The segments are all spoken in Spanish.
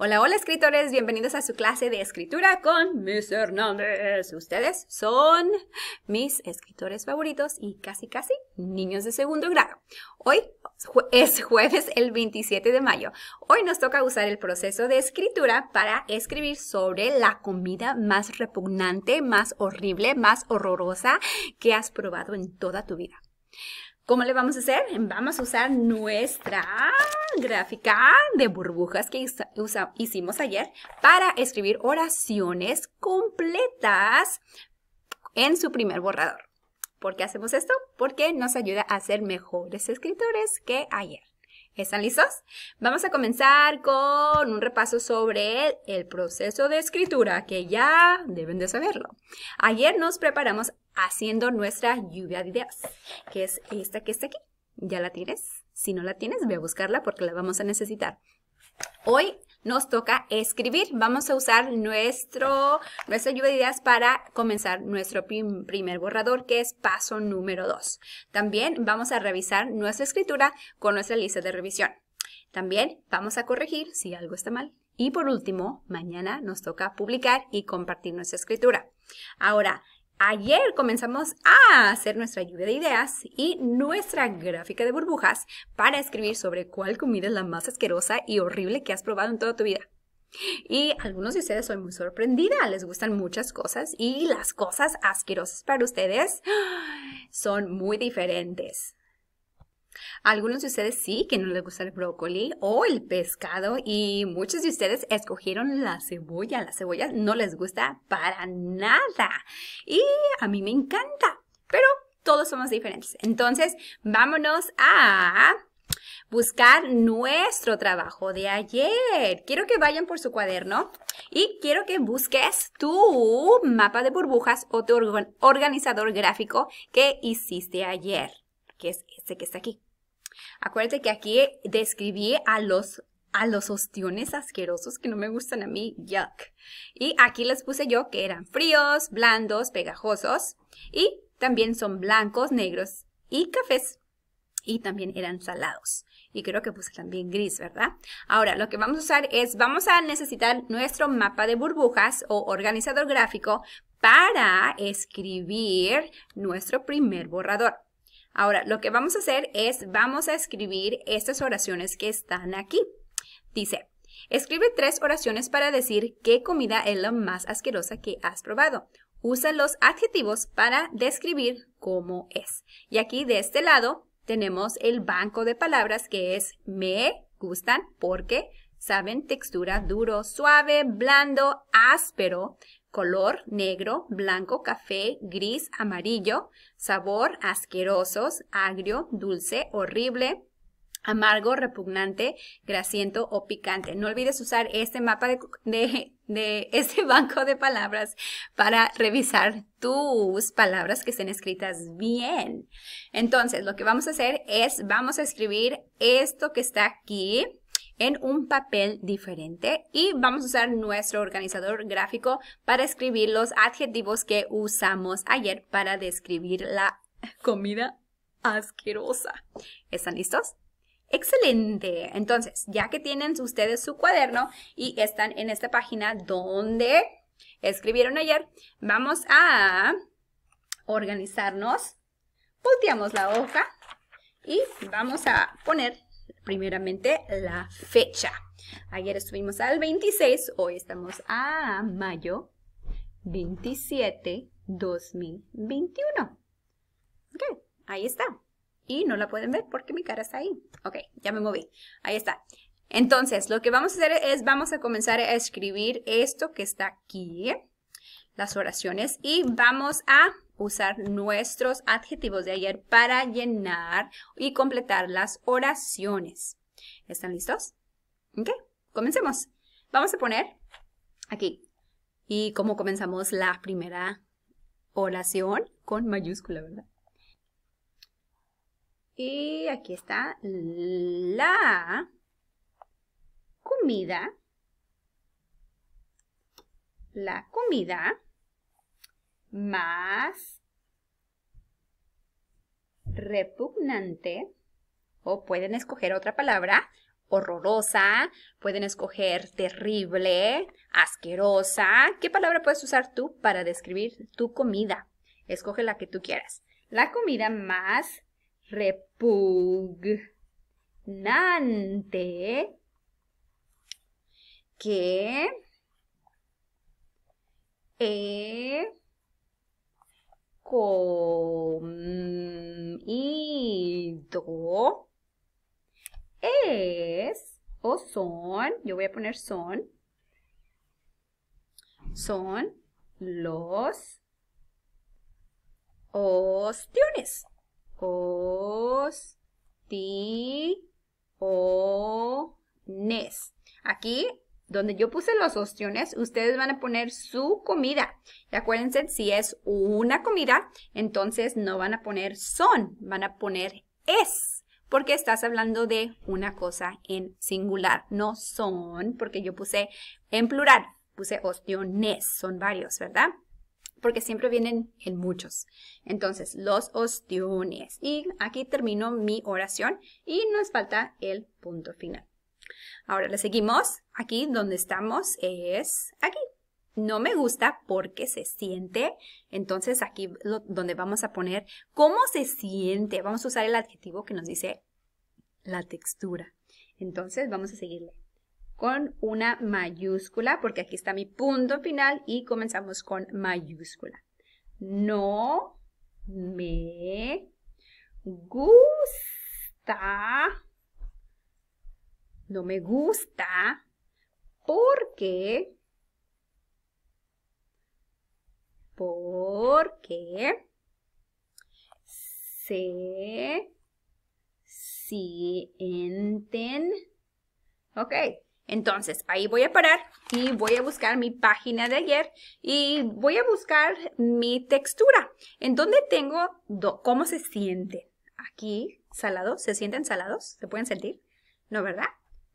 Hola, hola escritores, bienvenidos a su clase de escritura con mis Hernández. Ustedes son mis escritores favoritos y casi casi niños de segundo grado. Hoy es jueves el 27 de mayo. Hoy nos toca usar el proceso de escritura para escribir sobre la comida más repugnante, más horrible, más horrorosa que has probado en toda tu vida. ¿Cómo le vamos a hacer? Vamos a usar nuestra gráfica de burbujas que hicimos ayer para escribir oraciones completas en su primer borrador. ¿Por qué hacemos esto? Porque nos ayuda a ser mejores escritores que ayer. ¿Están listos? Vamos a comenzar con un repaso sobre el proceso de escritura, que ya deben de saberlo. Ayer nos preparamos haciendo nuestra lluvia de ideas, que es esta que está aquí. ¿Ya la tienes? Si no la tienes, voy a buscarla porque la vamos a necesitar. Hoy nos toca escribir. Vamos a usar nuestro, nuestra lluvia de ideas para comenzar nuestro primer borrador, que es paso número 2. También vamos a revisar nuestra escritura con nuestra lista de revisión. También vamos a corregir si algo está mal. Y por último, mañana nos toca publicar y compartir nuestra escritura. Ahora, Ayer comenzamos a hacer nuestra lluvia de ideas y nuestra gráfica de burbujas para escribir sobre cuál comida es la más asquerosa y horrible que has probado en toda tu vida. Y algunos de ustedes son muy sorprendida, les gustan muchas cosas y las cosas asquerosas para ustedes son muy diferentes algunos de ustedes sí que no les gusta el brócoli o el pescado y muchos de ustedes escogieron la cebolla. La cebolla no les gusta para nada y a mí me encanta, pero todos somos diferentes. Entonces, vámonos a buscar nuestro trabajo de ayer. Quiero que vayan por su cuaderno y quiero que busques tu mapa de burbujas o tu organizador gráfico que hiciste ayer, que es este que está aquí. Acuérdate que aquí describí a los a los ostiones asquerosos que no me gustan a mí, yuck. Y aquí les puse yo que eran fríos, blandos, pegajosos y también son blancos, negros y cafés. Y también eran salados. Y creo que puse también gris, ¿verdad? Ahora, lo que vamos a usar es, vamos a necesitar nuestro mapa de burbujas o organizador gráfico para escribir nuestro primer borrador. Ahora, lo que vamos a hacer es, vamos a escribir estas oraciones que están aquí. Dice, escribe tres oraciones para decir qué comida es la más asquerosa que has probado. Usa los adjetivos para describir cómo es. Y aquí de este lado tenemos el banco de palabras que es me gustan porque saben textura duro, suave, blando, áspero, color negro, blanco, café, gris, amarillo, sabor asquerosos, agrio, dulce, horrible, amargo, repugnante, grasiento o picante. No olvides usar este mapa de, de, este banco de palabras para revisar tus palabras que estén escritas bien. Entonces, lo que vamos a hacer es, vamos a escribir esto que está aquí en un papel diferente y vamos a usar nuestro organizador gráfico para escribir los adjetivos que usamos ayer para describir la comida asquerosa. ¿Están listos? Excelente. Entonces, ya que tienen ustedes su cuaderno y están en esta página donde escribieron ayer, vamos a organizarnos. Volteamos la hoja y vamos a poner primeramente la fecha. Ayer estuvimos al 26, hoy estamos a mayo 27, 2021. Ok, ahí está. Y no la pueden ver porque mi cara está ahí. Ok, ya me moví. Ahí está. Entonces, lo que vamos a hacer es, vamos a comenzar a escribir esto que está aquí, las oraciones, y vamos a usar nuestros adjetivos de ayer para llenar y completar las oraciones. ¿Están listos? Ok, comencemos. Vamos a poner aquí. Y como comenzamos la primera oración con mayúscula, ¿verdad? Y aquí está la comida. La comida más repugnante, o pueden escoger otra palabra, horrorosa, pueden escoger terrible, asquerosa. ¿Qué palabra puedes usar tú para describir tu comida? Escoge la que tú quieras. La comida más repugnante que he comido mm, es o son, yo voy a poner son, son los ostiones. Ostiones. Aquí donde yo puse los ostiones, ustedes van a poner su comida. Y acuérdense, si es una comida, entonces no van a poner son, van a poner es, porque estás hablando de una cosa en singular, no son, porque yo puse en plural, puse ostiones, son varios, ¿verdad? Porque siempre vienen en muchos. Entonces, los ostiones. Y aquí termino mi oración y nos falta el punto final. Ahora le seguimos. Aquí donde estamos es aquí. No me gusta porque se siente. Entonces aquí donde vamos a poner cómo se siente. Vamos a usar el adjetivo que nos dice la textura. Entonces vamos a seguirle con una mayúscula porque aquí está mi punto final y comenzamos con mayúscula. No me gusta no me gusta porque... Porque se sienten. Ok, entonces ahí voy a parar y voy a buscar mi página de ayer y voy a buscar mi textura. En dónde tengo cómo se siente? Aquí, salados, ¿se sienten salados? ¿Se pueden sentir? ¿No, verdad?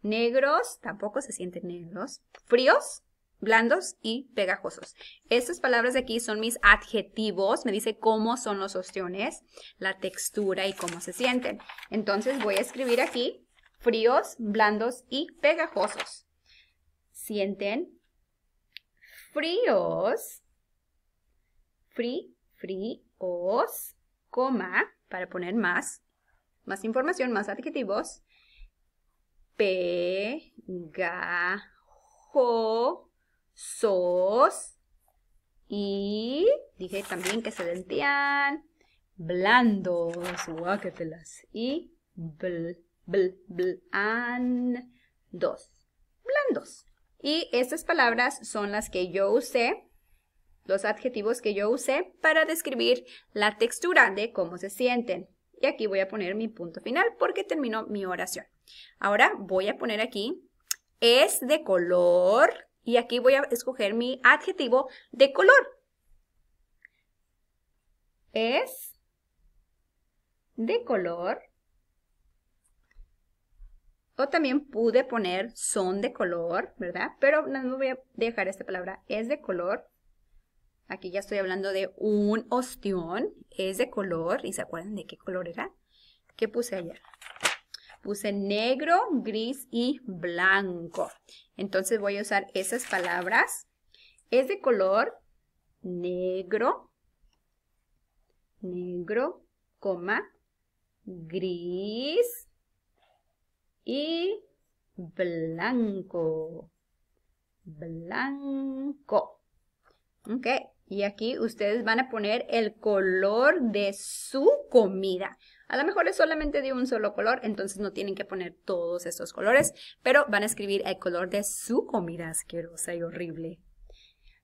negros, tampoco se sienten negros, fríos, blandos y pegajosos. Estas palabras de aquí son mis adjetivos, me dice cómo son los opciones, la textura y cómo se sienten. Entonces voy a escribir aquí fríos, blandos y pegajosos. Sienten fríos, Fri, fríos, coma, para poner más, más información, más adjetivos, PE-GA-JO-SOS y dije también que se dentían blandos, y bl, bl, blandos, blandos. Y estas palabras son las que yo usé, los adjetivos que yo usé para describir la textura de cómo se sienten. Y aquí voy a poner mi punto final porque terminó mi oración. Ahora voy a poner aquí, es de color, y aquí voy a escoger mi adjetivo de color. Es de color. O también pude poner son de color, ¿verdad? Pero no voy a dejar esta palabra, es de color. Aquí ya estoy hablando de un ostión, es de color. ¿Y se acuerdan de qué color era? ¿Qué puse ayer? Puse negro, gris y blanco. Entonces voy a usar esas palabras. Es de color negro, negro, coma, gris y blanco, blanco. Ok, y aquí ustedes van a poner el color de su comida. A lo mejor es solamente de un solo color, entonces no tienen que poner todos estos colores, pero van a escribir el color de su comida asquerosa y horrible.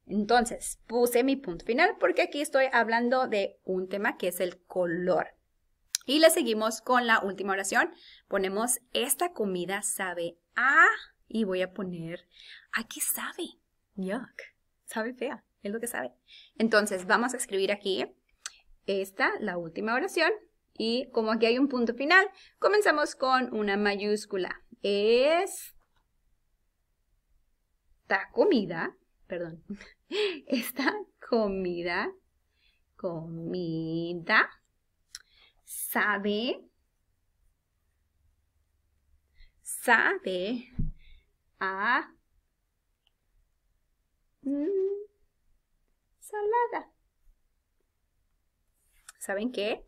Entonces, puse mi punto final porque aquí estoy hablando de un tema que es el color. Y le seguimos con la última oración. Ponemos, esta comida sabe a, y voy a poner, ¿a qué sabe? Yuck, sabe fea, es lo que sabe. Entonces, vamos a escribir aquí esta, la última oración, y como aquí hay un punto final, comenzamos con una mayúscula. Es... Esta comida, perdón, esta comida, comida, sabe, sabe a mm, salada. ¿Saben qué?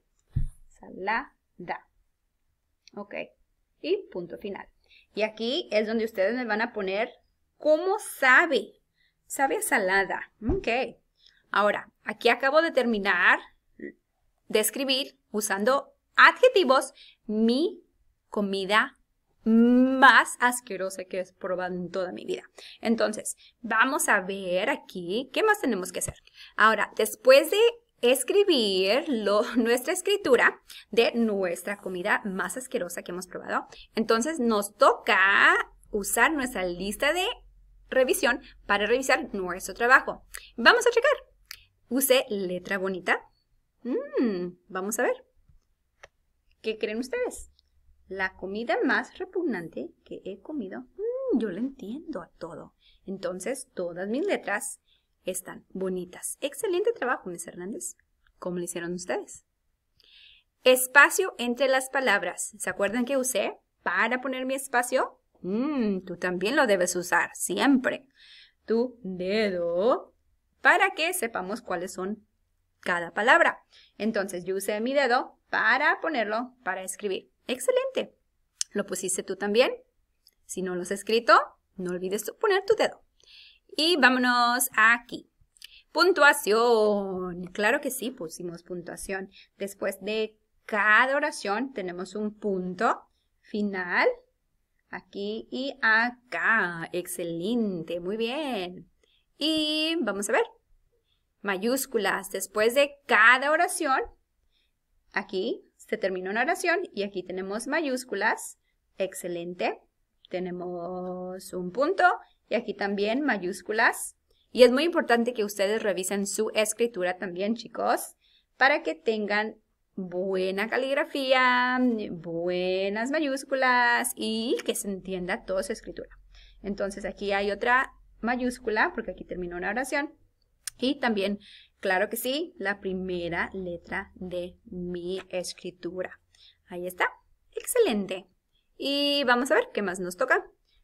Salada, Ok. Y punto final. Y aquí es donde ustedes me van a poner cómo sabe. Sabe salada. Ok. Ahora, aquí acabo de terminar de escribir usando adjetivos mi comida más asquerosa que he probado en toda mi vida. Entonces, vamos a ver aquí qué más tenemos que hacer. Ahora, después de escribir nuestra escritura de nuestra comida más asquerosa que hemos probado. Entonces nos toca usar nuestra lista de revisión para revisar nuestro trabajo. Vamos a checar. Usé letra bonita. Mm, vamos a ver. ¿Qué creen ustedes? La comida más repugnante que he comido. Mm, yo lo entiendo a todo. Entonces, todas mis letras están bonitas. Excelente trabajo, Miss Hernández. ¿Cómo lo hicieron ustedes? Espacio entre las palabras. ¿Se acuerdan que usé para poner mi espacio? Mm, tú también lo debes usar, siempre. Tu dedo, para que sepamos cuáles son cada palabra. Entonces, yo usé mi dedo para ponerlo, para escribir. Excelente. ¿Lo pusiste tú también? Si no lo has escrito, no olvides poner tu dedo. Y vámonos aquí. Puntuación. Claro que sí, pusimos puntuación. Después de cada oración tenemos un punto final. Aquí y acá. Excelente. Muy bien. Y vamos a ver. Mayúsculas. Después de cada oración, aquí se termina una oración y aquí tenemos mayúsculas. Excelente. Tenemos un punto y aquí también mayúsculas. Y es muy importante que ustedes revisen su escritura también, chicos, para que tengan buena caligrafía, buenas mayúsculas y que se entienda toda su escritura. Entonces aquí hay otra mayúscula porque aquí terminó una oración. Y también, claro que sí, la primera letra de mi escritura. Ahí está. Excelente. Y vamos a ver qué más nos toca.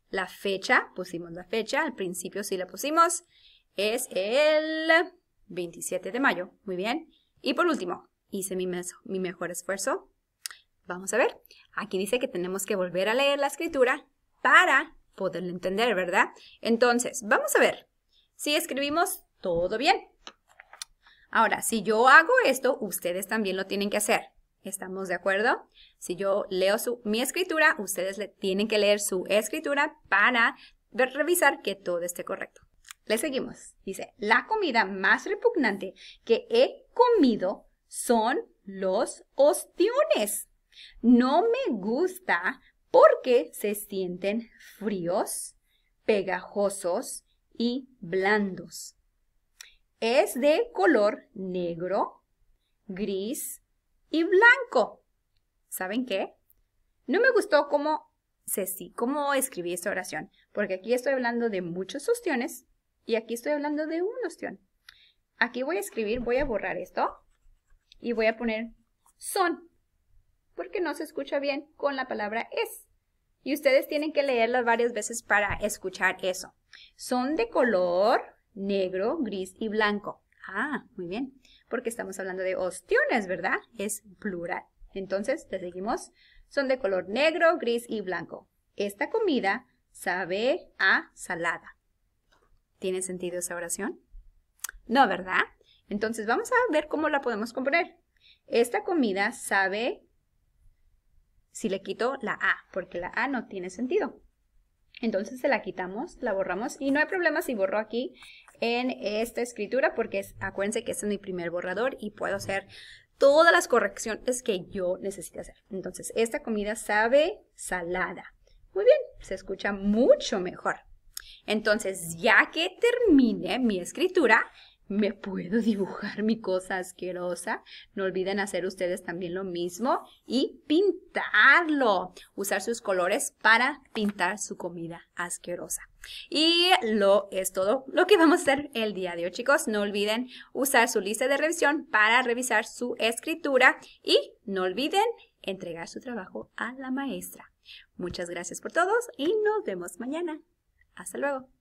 La fecha, pusimos la fecha, al principio sí la pusimos, es el 27 de mayo. Muy bien. Y por último, hice mi, mejor esfuerzo. Vamos a ver. Aquí dice que tenemos que volver a leer la escritura para poderlo entender, ¿verdad? Entonces, vamos a ver. Si escribimos todo bien. Ahora, si yo hago esto, ustedes también lo tienen que hacer. ¿Estamos de acuerdo? Si yo leo su, mi escritura, ustedes le tienen que leer su escritura para revisar que todo esté correcto. Le seguimos. Dice, la comida más repugnante que he comido son los ostiones. No me gusta porque se sienten fríos, pegajosos y blandos. Es de color negro, gris, y blanco. ¿Saben qué? No me gustó cómo, cómo escribí esta oración, porque aquí estoy hablando de muchos ostiones y aquí estoy hablando de un ostión. Aquí voy a escribir, voy a borrar esto y voy a poner son, porque no se escucha bien con la palabra es. Y ustedes tienen que leerlas varias veces para escuchar eso. Son de color negro, gris y blanco. Ah, muy bien porque estamos hablando de ostiones, ¿verdad? Es plural. Entonces, te seguimos. Son de color negro, gris y blanco. Esta comida sabe a salada. ¿Tiene sentido esa oración? No, ¿verdad? Entonces, vamos a ver cómo la podemos componer. Esta comida sabe si le quito la A, porque la A no tiene sentido. Entonces se la quitamos, la borramos y no hay problema si borro aquí en esta escritura porque acuérdense que este es mi primer borrador y puedo hacer todas las correcciones que yo necesite hacer. Entonces, esta comida sabe salada. Muy bien, se escucha mucho mejor. Entonces, ya que termine mi escritura, me puedo dibujar mi cosa asquerosa. No olviden hacer ustedes también lo mismo y pintarlo. Usar sus colores para pintar su comida asquerosa. Y lo es todo lo que vamos a hacer el día de hoy, chicos. No olviden usar su lista de revisión para revisar su escritura y no olviden entregar su trabajo a la maestra. Muchas gracias por todos y nos vemos mañana. Hasta luego.